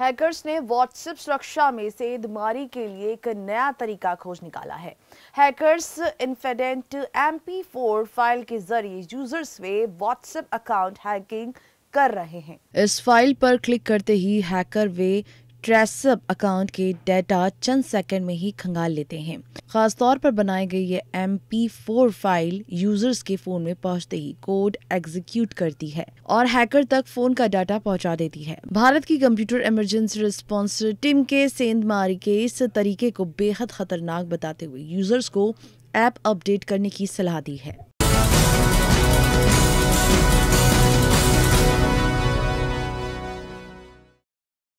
hackers ने WhatsApp सुरक्षा में सेधमारी के लिए एक नया तरीका खोज निकाला है hackers infected M P four file के जरिए यूजर्स वे व्हाट्सएप अकाउंट हैकिंग कर रहे हैं इस फाइल पर क्लिक करते ही हैकर वे ट्रेसअप अकाउंट के डेटा चंद सेकंड में ही खंगाल लेते हैं खासतौर पर बनाई गई ये M P four file users के फोन में पहुंचते ही कोड एग्जीक्यूट करती है और हैकर तक फोन का डाटा पहुंचा देती है भारत की कंप्यूटर इमरजेंसी रिस्पॉन्स टीम के सेंध मारी के इस तरीके को बेहद खतरनाक बताते हुए यूजर्स को ऐप अपडेट करने की सलाह दी है